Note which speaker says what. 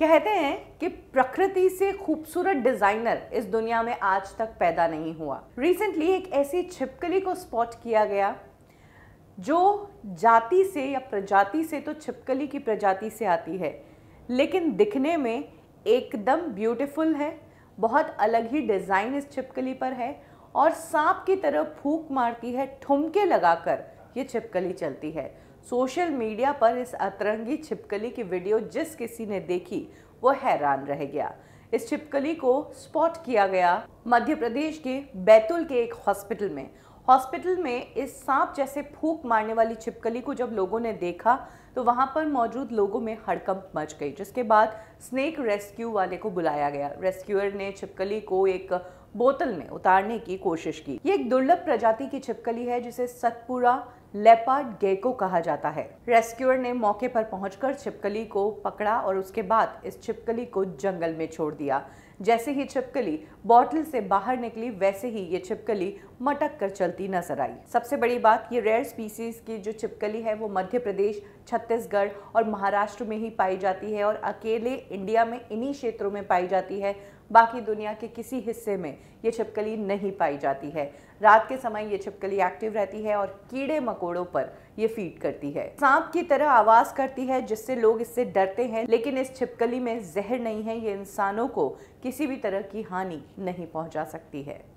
Speaker 1: कहते हैं कि प्रकृति से खूबसूरत डिजाइनर इस दुनिया में आज तक पैदा नहीं हुआ रिसेंटली एक ऐसी छिपकली को स्पॉट किया गया जो जाति से या प्रजाति से तो छिपकली की प्रजाति से आती है लेकिन दिखने में एकदम ब्यूटीफुल है बहुत अलग ही डिज़ाइन इस छिपकली पर है और सांप की तरह फूक मारती है ठुमके लगाकर ये छिपकली चलती है सोशल मीडिया पर इस अतरंगी छिपकली की वीडियो जिस किसी ने देखी वो हैरान रह गया इस छिपकली को स्पॉट किया गया मध्य प्रदेश के बैतूल के एक हॉस्पिटल में हॉस्पिटल में इस सांप जैसे फूक मारने वाली छिपकली को जब लोगों ने देखा तो वहां पर मौजूद लोगों में हड़कंप मच गई जिसके बाद स्नेक रेस्क्यू वाले को बुलाया गया रेस्क्यूअर ने छिपकली को एक बोतल में उतारने की कोशिश की ये एक दुर्लभ प्रजाति की छिपकली है जिसे सतपुरा लेपार्ड गेको कहा जाता है रेस्क्यूअर ने मौके पर पहुंचकर छिपकली को पकड़ा और उसके बाद इस छिपकली को जंगल में छोड़ दिया जैसे ही छिपकली बॉटल से बाहर निकली वैसे ही ये छिपकली मटक कर चलती नजर आई सबसे बड़ी बात ये रेयर स्पीसीज की जो छिपकली है वो मध्य प्रदेश छत्तीसगढ़ और महाराष्ट्र में ही पाई जाती है और अकेले इंडिया में इन्हीं क्षेत्रों में पाई जाती है बाकी दुनिया के किसी हिस्से में ये छिपकली नहीं पाई जाती है रात के समय ये छिपकली एक्टिव रहती है और कीड़े मकोड़ों पर ये फीड करती है सांप की तरह आवाज करती है जिससे लोग इससे डरते हैं लेकिन इस छिपकली में जहर नहीं है ये इंसानों को किसी भी तरह की हानि नहीं पहुंचा सकती है